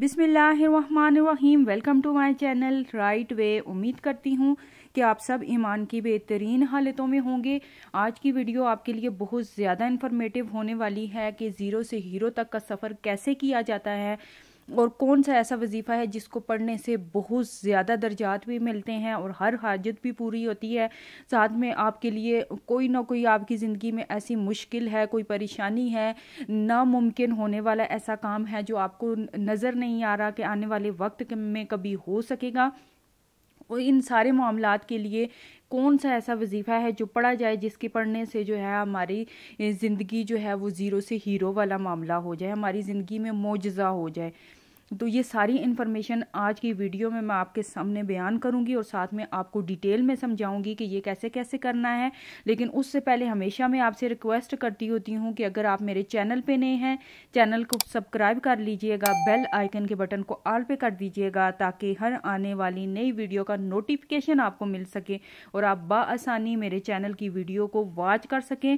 बिसमीम welcome to my channel right way उम्मीद करती हूँ कि आप सब ईमान की बेहतरीन हालतों में होंगे आज की वीडियो आपके लिए बहुत ज़्यादा इन्फॉर्मेटिव होने वाली है कि ज़ीरो से हीरो तक का सफ़र कैसे किया जाता है और कौन सा ऐसा वजीफ़ा है जिसको पढ़ने से बहुत ज़्यादा दर्जात भी मिलते हैं और हर हाजत भी पूरी होती है साथ में आपके लिए कोई ना कोई आपकी ज़िंदगी में ऐसी मुश्किल है कोई परेशानी है नामुमकिन होने वाला ऐसा काम है जो आपको नज़र नहीं आ रहा कि आने वाले वक्त में कभी हो सकेगा और इन सारे मामला के लिए कौन सा ऐसा वजीफ़ा है जो पढ़ा जाए जिसके पढ़ने से जो है हमारी ज़िंदगी जो है वो ज़ीरो से हीरो वाला मामला हो जाए हमारी ज़िंदगी में मोजा हो जाए तो ये सारी इन्फॉर्मेशन आज की वीडियो में मैं आपके सामने बयान करूंगी और साथ में आपको डिटेल में समझाऊंगी कि ये कैसे कैसे करना है लेकिन उससे पहले हमेशा मैं आपसे रिक्वेस्ट करती होती हूँ कि अगर आप मेरे चैनल पे नए हैं चैनल को सब्सक्राइब कर लीजिएगा बेल आइकन के बटन को ऑल पे कर दीजिएगा ताकि हर आने वाली नई वीडियो का नोटिफिकेशन आपको मिल सके और आप बासानी मेरे चैनल की वीडियो को वॉच कर सकें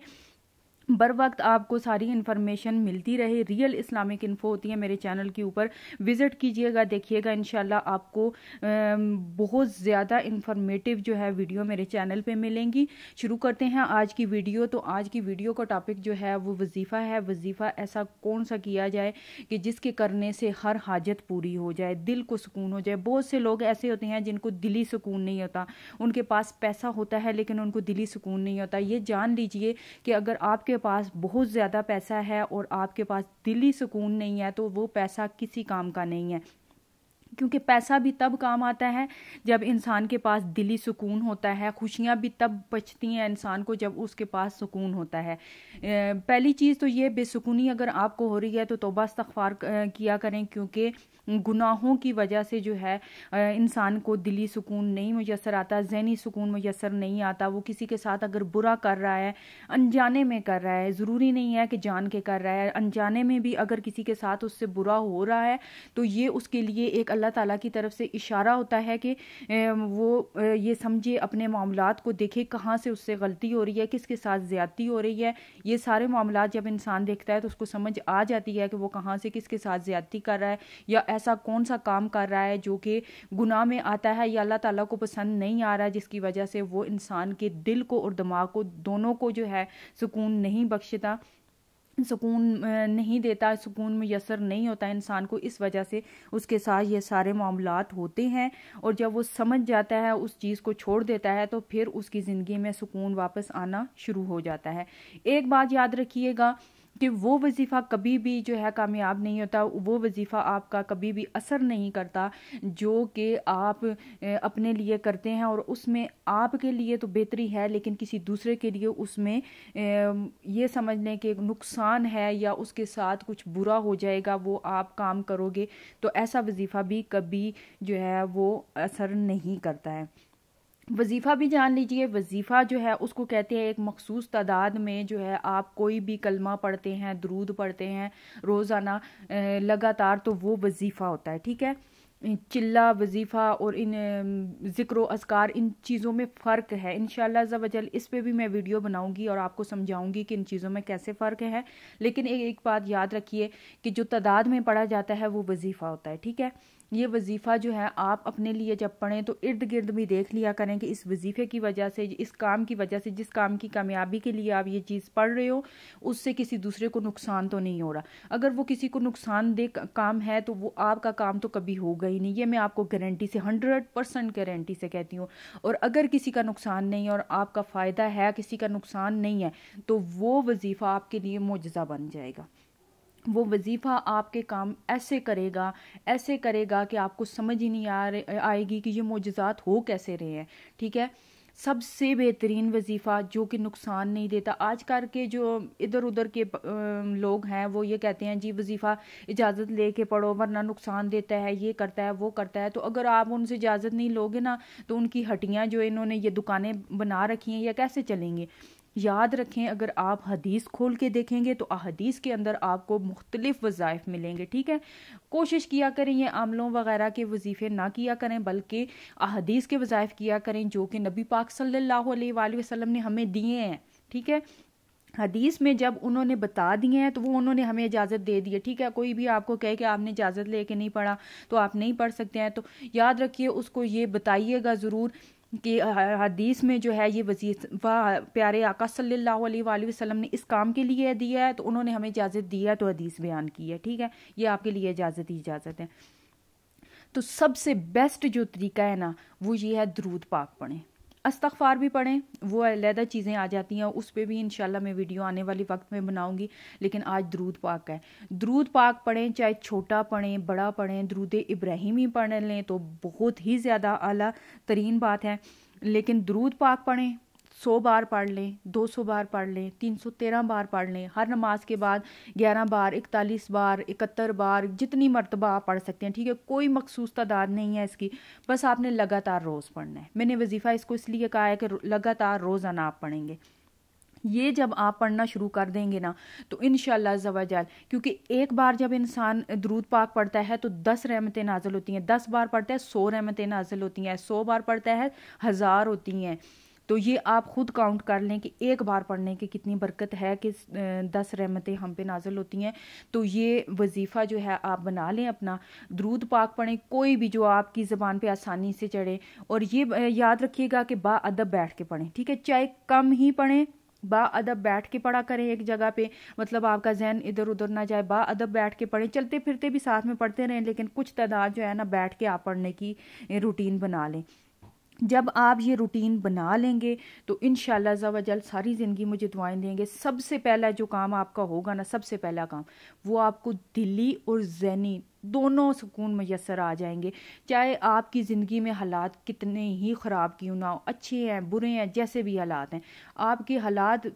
बर वक्त आपको सारी इन्फॉर्मेशन मिलती रहे रियल इस्लामिक इन्फो होती है मेरे चैनल के ऊपर विज़िट कीजिएगा देखिएगा इन आपको बहुत ज़्यादा इन्फॉर्मेटिव जो है वीडियो मेरे चैनल पे मिलेंगी शुरू करते हैं आज की वीडियो तो आज की वीडियो का टॉपिक जो है वो वजीफ़ा है वजीफ़ा ऐसा कौन सा किया जाए कि जिसके करने से हर हाजत पूरी हो जाए दिल को सुकून हो जाए बहुत से लोग ऐसे होते हैं जिनको दिली सुकून नहीं होता उनके पास पैसा होता है लेकिन उनको दिली सुकून नहीं होता ये जान लीजिए कि अगर आपके पास बहुत ज़्यादा पैसा है और आपके पास दिली सुकून नहीं है तो वो पैसा किसी काम का नहीं है क्योंकि पैसा भी तब काम आता है जब इंसान के पास दिली सुकून होता है खुशियाँ भी तब बचती हैं इंसान को जब उसके पास सुकून होता है पहली चीज़ तो ये बेसुकूनी अगर आपको हो रही है तो तोबा इस्तार किया करें क्योंकि गुनाहों की वजह से जो है इंसान को दिली सुकून नहीं मुयसर आता जहनी सुकून मुयसर नहीं आता वो किसी के साथ अगर बुरा कर रहा है अनजाने में कर रहा है ज़रूरी नहीं है कि जान के कर रहा है अनजाने में भी अगर किसी के साथ उससे बुरा हो रहा है तो ये उसके लिए एक अल्लाह अल्लाह ताला की तरफ से इशारा होता है कि वो ये समझे अपने मामला को देखे कहाँ से उससे गलती हो रही है किसके साथ ज़्यादती हो रही है ये सारे मामला जब इंसान देखता है तो उसको समझ आ जाती है कि वो कहाँ से किसके साथ ज़्यादती कर रहा है या ऐसा कौन सा काम कर रहा है जो कि गुनाह में आता है या अल्लाह ताला को पसंद नहीं आ रहा है जिसकी वजह से वो इंसान के दिल को और दिमाग को दोनों को जो है सुकून नहीं बख्शता सुकून नहीं देता सुकून मैसर नहीं होता इंसान को इस वजह से उसके साथ ये सारे मामला होते हैं और जब वो समझ जाता है उस चीज़ को छोड़ देता है तो फिर उसकी ज़िंदगी में सुकून वापस आना शुरू हो जाता है एक बात याद रखिएगा कि वो वजीफ़ा कभी भी जो है कामयाब नहीं होता वो वजीफ़ा आपका कभी भी असर नहीं करता जो कि आप अपने लिए करते हैं और उसमें आपके लिए तो बेहतरी है लेकिन किसी दूसरे के लिए उसमें ये समझ लें कि नुकसान है या उसके साथ कुछ बुरा हो जाएगा वो आप काम करोगे तो ऐसा वजीफ़ा भी कभी जो है वो असर नहीं करता है वजीफ़ा भी जान लीजिए वजीफ़ा जो है उसको कहते हैं एक मखसूस तादाद में जो है आप कोई भी कलमा पढ़ते हैं दरूद पढ़ते हैं रोज़ाना लगातार तो वो वजीफ़ा होता है ठीक है चिल्ला वजीफ़ा और इन ज़िक्र असकार इन चीज़ों में फ़र्क है इन शजल इस पर भी मैं वीडियो बनाऊँगी और आपको समझाऊँगी कि इन चीज़ों में कैसे फ़र्क है लेकिन एक, एक बात याद रखिए कि जो तादाद में पढ़ा जाता है वो वजीफ़ा होता है ठीक है ये वजीफ़ा जो है आप अपने लिए जब पढ़ें तो इर्द गिर्द भी देख लिया करें कि इस वजीफ़े की वजह से इस काम की वजह से जिस काम की कामयाबी के लिए आप ये चीज़ पढ़ रहे हो उससे किसी दूसरे को नुकसान तो नहीं हो रहा अगर वो किसी को नुकसान दे काम है तो वो आपका काम तो कभी होगा ही नहीं ये मैं आपको गारंटी से हंड्रेड परसेंट गारंटी से कहती हूँ और अगर किसी का नुकसान नहीं और आपका फ़ायदा है किसी का नुकसान नहीं है तो वो वजीफ़ा आपके लिए मुजज़ा बन जाएगा वो वजीफ़ा आपके काम ऐसे करेगा ऐसे करेगा कि आपको समझ ही नहीं आ आएगी कि ये मोजात हो कैसे रहे हैं ठीक है सबसे बेहतरीन वजीफ़ा जो कि नुकसान नहीं देता आज कल के जो इधर उधर के लोग हैं वो ये कहते हैं जी वजीफ़ा इजाज़त ले के पढ़ो वरना नुकसान देता है ये करता है वो करता है तो अगर आप उनसे इजाज़त नहीं लोगे ना तो उनकी हटियाँ जो इन्होंने ये दुकानें बना रखी हैं या कैसे चलेंगी याद रखें अगर आप हदीस खोल के देखेंगे तो अहदीस के अंदर आपको मुख्तलिफ वज़ाइफ मिलेंगे ठीक है कोशिश किया करें ये आमलों वगैरह के वजीफ़े ना किया करें बल्कि अहदीस के वज़ाइफ किया करें जो कि नबी पाक सल्लल्लाहु अलैहि वसल्लम ने हमें दिए हैं ठीक है हदीस में जब उन्होंने बता दिए हैं तो वो उन्होंने हमें इजाज़त दे दी है ठीक है कोई भी आपको कहे कि आपने इजाज़त लेके नहीं पढ़ा तो आप नहीं पढ़ सकते हैं तो याद रखिए उसको ये बताइएगा ज़रूर कि हदीस में जो है ये वजीफा प्यारे आका सल्लल्लाहु अलैहि वसल्लम ने इस काम के लिए दिया है तो उन्होंने हमें इजाज़त दी है तो हदीस बयान की है ठीक है ये आपके लिए इजाज़त ही इजाज़त है तो सबसे बेस्ट जो तरीका है ना वो ये है दरूद पाक पढ़ें अस्तफार भी पढ़ें वो अलहदा चीज़ें आ जाती हैं उस पर भी इन मैं वीडियो आने वाले वक्त में बनाऊँगी लेकिन आज दरूद पाक है दरूद पाक पढ़ें चाहे छोटा पढ़ें बड़ा पढ़ें दरूद इब्राहिमी पढ़ लें तो बहुत ही ज़्यादा अला तरीन बात है लेकिन दरूद पाक पढ़ें सौ बार पढ़ लें दो सौ बार पढ़ लें तीन सौ तेरह बार पढ़ लें हर नमाज के बाद ग्यारह बार इकतालीस बार इकहत्तर बार जितनी मरतबा आप पढ़ सकते हैं ठीक है कोई मखसूस तादाद नहीं है इसकी बस आपने लगातार रोज़ पढ़ना है मैंने वजीफ़ा इसको इसलिए कहा है कि लगातार रोज़ाना आप पढ़ेंगे ये जब आप पढ़ना शुरू कर देंगे ना तो इन शवाजाल क्योंकि एक बार जब इंसान दरूद पाक पढ़ता है तो दस रहमतें नाजल होती हैं दस बार पढ़ता है सौ रहमतें नाजल होती हैं सौ बार पढ़ता है हज़ार होती हैं तो ये आप ख़ुद काउंट कर लें कि एक बार पढ़ने की कितनी बरकत है कि दस रहमतें हम पे नाजिल होती हैं तो ये वजीफ़ा जो है आप बना लें अपना दरूद पाक पढ़ें कोई भी जो आपकी ज़बान पे आसानी से चढ़े और ये याद रखिएगा कि अदब बैठ के पढ़ें ठीक है चाहे कम ही पढ़ें अदब बैठ के पढ़ा करें एक जगह पे मतलब आपका जहन इधर उधर ना जाए अदब बैठ के पढ़ें चलते फिरते भी साथ में पढ़ते रहें लेकिन कुछ तादाद जो है ना बैठ के आप पढ़ने की रूटीन बना लें जब आप ये रूटीन बना लेंगे तो इन शजल सारी ज़िंदगी मुझे दुआएं देंगे सबसे पहला जो काम आपका होगा ना सबसे पहला काम वो आपको दिली और जहनी दोनों सुकून मैसर आ जाएंगे चाहे आपकी ज़िंदगी में हालात कितने ही ख़राब क्यों ना हो अच्छे हैं बुरे हैं जैसे भी हालात हैं आपके हालात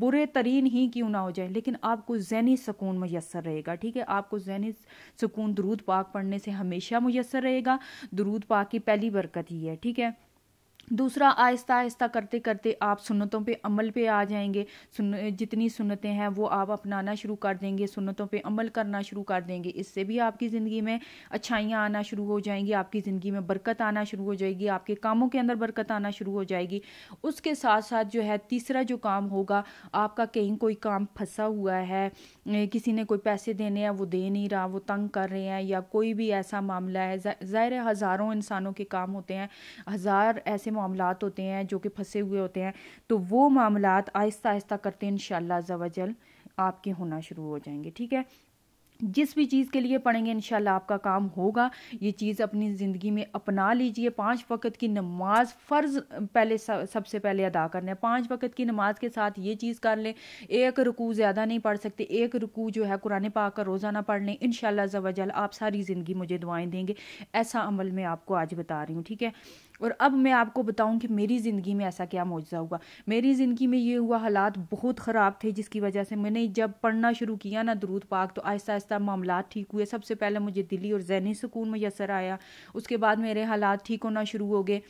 बुरे तरीन ही क्यों ना हो जाए लेकिन आपको जहनी सुकून मैसर रहेगा ठीक है आपको जहनी सुकून दरूद पाक पढ़ने से हमेशा मैसर रहेगा दरूद पाक की पहली बरकत ही है ठीक है दूसरा आहिस्ता आहिस्ता करते करते आप सुन्नतों पे अमल पे आ जाएंगे सुन जितनी सुन्नतें हैं वो आप अपनाना शुरू कर देंगे सुन्नतों पे अमल करना शुरू कर देंगे इससे भी आपकी ज़िंदगी में अच्छाइयाँ आना शुरू हो जाएंगी आपकी ज़िंदगी में बरकत आना शुरू हो जाएगी आपके कामों के अंदर बरकत आना शुरू हो जाएगी उसके साथ साथ जो है तीसरा जो काम होगा आपका कहीं कोई काम फंसा हुआ है किसी ने कोई पैसे देने हैं वो दे नहीं रहा वो तंग कर रहे हैं या कोई भी ऐसा मामला है ज़ाहिर हज़ारों इंसानों के काम होते हैं हज़ार ऐसे मामला होते हैं जो कि फंसे हुए होते हैं तो वो मामला आहिस्ता आहिस्ता करते इन शजल आपके होना शुरू हो जाएंगे ठीक है जिस भी चीज़ के लिए पढ़ेंगे इन आपका काम होगा ये चीज़ अपनी ज़िंदगी में अपना लीजिए पांच वक्त की नमाज फ़र्ज़ पहले सबसे पहले अदा करना है पांच वक्त की नमाज के साथ ये चीज़ कर लें एक रुकू ज़्यादा नहीं पढ़ सकते एक रुकू जो है कुरान पाक का रोज़ाना पढ़ लें इन शाला आप सारी ज़िंदगी मुझे दुआएँ देंगे ऐसा अमल मैं आपको आज बता रही हूँ ठीक है और अब मैं आपको बताऊं कि मेरी ज़िंदगी में ऐसा क्या मुआवजा हुआ मेरी ज़िंदगी में ये हुआ हालात बहुत ख़राब थे जिसकी वजह से मैंने जब पढ़ना शुरू किया ना दरूद पाक तो आहिस्ता आहिस्ता मामला ठीक हुए सबसे पहले मुझे दिली और जहनी सुकून मैसर आया उसके बाद मेरे हालात ठीक होना शुरू हो गए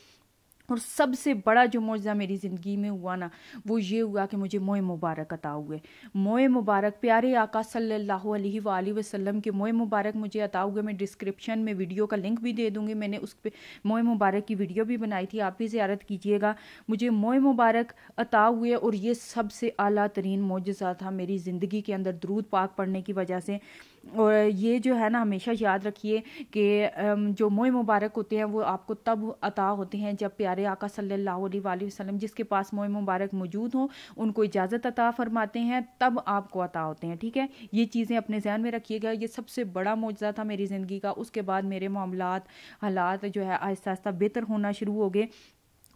और सबसे बड़ा जो मुआवजा मेरी ज़िंदगी में हुआ ना वो ये हुआ कि मुझे मोए मुबारक अता हुए मोए मुबारक प्यारे आका सल्लल्लाहु अलैहि वाली वसल्लम के मोए मुबारक मुझे अता हुए मैं डिस्क्रिप्शन में वीडियो का लिंक भी दे दूँगी मैंने उस पर मोए मुबारक की वीडियो भी बनाई थी आप भी ज्यारत कीजिएगा मुझे मोए मुबारक अता हुए और ये सबसे अली तरीन था मेरी ज़िंदगी के अंदर दरूद पाक पढ़ने की वजह से और ये जो है ना हमेशा याद रखिए कि जो मोए मुबारक होते हैं वो आपको तब अता होते हैं जब प्यारे आका सल्लल्लाहु अलैहि वसल्लम जिसके पास मोए मुबारक मौजूद हों उनको इजाज़त अता फरमाते हैं तब आपको अता होते हैं ठीक है ये चीज़ें अपने जहन में रखिएगा ये सबसे बड़ा मुआवजा था मेरी ज़िंदगी का उसके बाद मेरे मामला हालात जो है आहिस्ता आहिस्ता बेहतर होना शुरू हो गए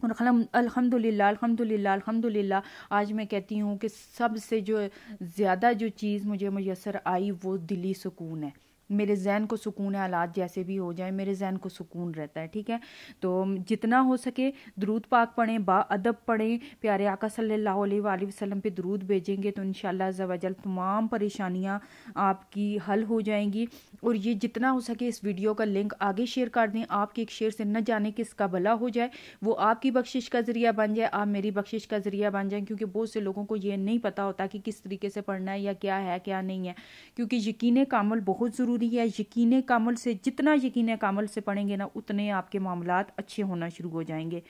और अलहमदिल्ला अलहमदिल्ला अलहमदिल्ला आज मैं कहती हूँ कि सबसे जो ज़्यादा जो चीज़ मुझे मैसर आई वो दिली सुकून है मेरे जहन को सुकून है हालात जैसे भी हो जाए मेरे जहन को सुकून रहता है ठीक है तो जितना हो सके दरूद पाक पढ़ें अदब पढ़ें प्यारे आका अलैहि वसल्लम पे दरूद भेजेंगे तो इन शजल तमाम परेशानियाँ आपकी हल हो जाएंगी और ये जितना हो सके इस वीडियो का लिंक आगे शेयर कर दें आपके एक शेयर से न जाने किसका भला हो जाए वो आपकी बख्शिश का ज़रिया बन जाए आप मेरी बख्शिश का ज़रिया बन जाए क्योंकि बहुत से लोगों को ये नहीं पता होता कि किस तरीके से पढ़ना है या क्या है क्या नहीं है क्योंकि यकीन कामल बहुत ज़रूरी ज़रूरी है यकीन कामल से जितना यकीन कामल से पढ़ेंगे ना उतने आपके मामला अच्छे होना शुरू हो जाएंगे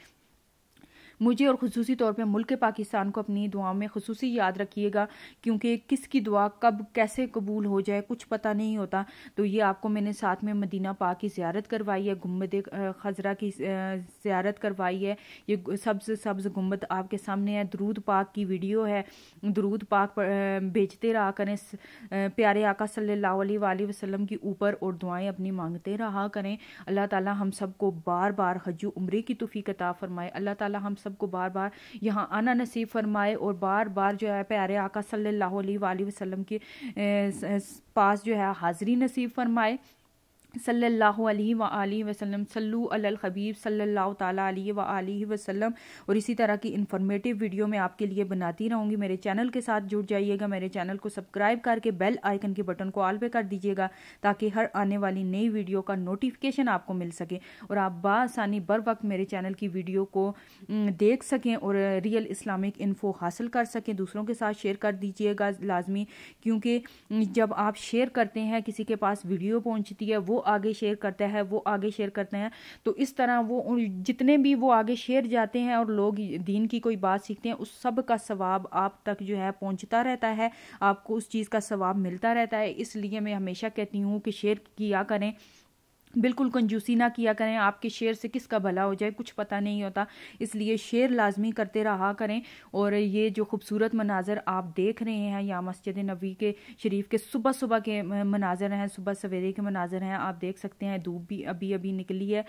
मुझे और खसूसी तौर पर मुल्क पाकिस्तान को अपनी दुआओं में खसूस याद रखिएगा क्योंकि किसकी दुआ कब कैसे कबूल हो जाए कुछ पता नहीं होता तो ये आपको मैंने साथ में मदीना पाक की ज्यारत करवाई है गुम्बद खजरा की ज्यारत करवाई है ये सब्ज सब्ज गुम्बद आपके सामने है दरूद पाक की वीडियो है दरूद पाक भेजते रहा करें प्यारे आका सल्ला वसलम की के ऊपर और दुआएं अपनी मांगते रहा करें अल्लाह ताला हम सबको बार बार हजू उम्र की तुफ़ी कता फरमाए अल्लाह ताला हम सब सबको बार बार यहाँ आना नसीब फरमाए और बार बार जो है प्यारे आका सल्ला अलैहि के पास जो है हाज़िरी नसीब फरमाए सल्लल्लाहु अलैहि व आलिहि वसल्लम सल्लू अलल हबीब सल्लल्लाहु ताला अलैहि व आलिहि वसल्लम और इसी तरह की इन्फॉर्मेटिव वीडियो मैं आपके लिए बनाती रहूंगी मेरे चैनल के साथ जुड़ जाइएगा मेरे चैनल को सब्सक्राइब करके बेल आइकन के बटन को ऑल पे कर दीजिएगा ताकि हर आने वाली नई वीडियो का नोटिफिकेशन आपको मिल सके और आप बसानी बर वक्त मेरे चैनल की वीडियो को देख सकें और रियल इस्लामिक इन्फो हासिल कर सकें दूसरों के साथ शेयर कर दीजिएगा लाजमी क्योंकि जब आप शेयर करते हैं किसी के पास वीडियो पहुँचती है वो आगे शेयर करता है वो आगे शेयर करते हैं तो इस तरह वो जितने भी वो आगे शेयर जाते हैं और लोग दीन की कोई बात सीखते हैं उस सब का सवाब आप तक जो है पहुंचता रहता है आपको उस चीज़ का सवाब मिलता रहता है इसलिए मैं हमेशा कहती हूँ कि शेयर किया करें बिल्कुल कंजूसी ना किया करें आपके शेयर से किसका भला हो जाए कुछ पता नहीं होता इसलिए शेयर लाजमी करते रहा करें और ये जो खूबसूरत मनाजर आप देख रहे हैं या मस्जिद नबी के शरीफ के सुबह सुबह के मनाजर हैं सुबह सवेरे के मनाजर हैं आप देख सकते हैं धूप भी अभी अभी निकली है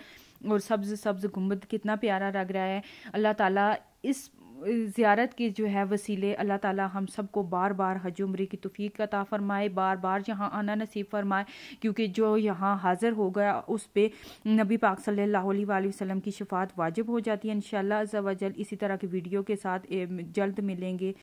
और सब्ज़ सब्ज़ गुम्बद कितना प्यारा लग रहा है अल्लाह ताला इस ज़्यारत के जो है वसीले अल्लाह ताला हम सबको बार बार हज उम्र की तफ़ीक अता फ़रमाए बार बार यहाँ आना नसीब फ़रमाए क्योंकि जो यहाँ हाज़िर हो गया उस पर नबी पाक सल्लल्लाहु अलैहि वसल्लम की शफात वाजिब हो जाती है इन वजल इसी तरह की वीडियो के साथ जल्द मिलेंगे